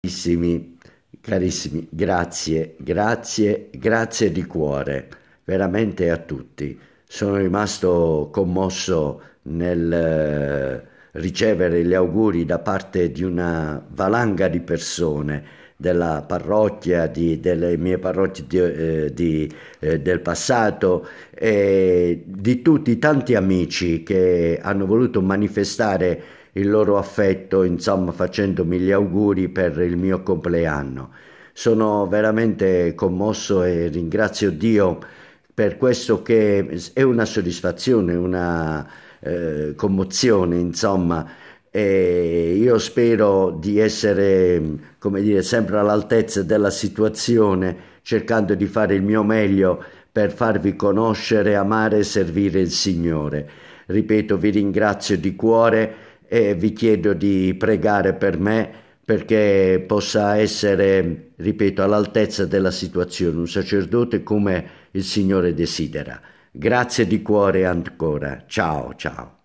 Carissimi, carissimi, grazie, grazie, grazie di cuore, veramente a tutti. Sono rimasto commosso nel eh, ricevere gli auguri da parte di una valanga di persone della parrocchia, di, delle mie parrocchie di, eh, di, eh, del passato, e di tutti i tanti amici che hanno voluto manifestare il loro affetto, insomma facendomi gli auguri per il mio compleanno. Sono veramente commosso e ringrazio Dio per questo che è una soddisfazione, una eh, commozione, insomma e io spero di essere, come dire, sempre all'altezza della situazione, cercando di fare il mio meglio per farvi conoscere, amare e servire il Signore. Ripeto, vi ringrazio di cuore e vi chiedo di pregare per me perché possa essere, ripeto, all'altezza della situazione, un sacerdote come il Signore desidera. Grazie di cuore ancora. Ciao, ciao.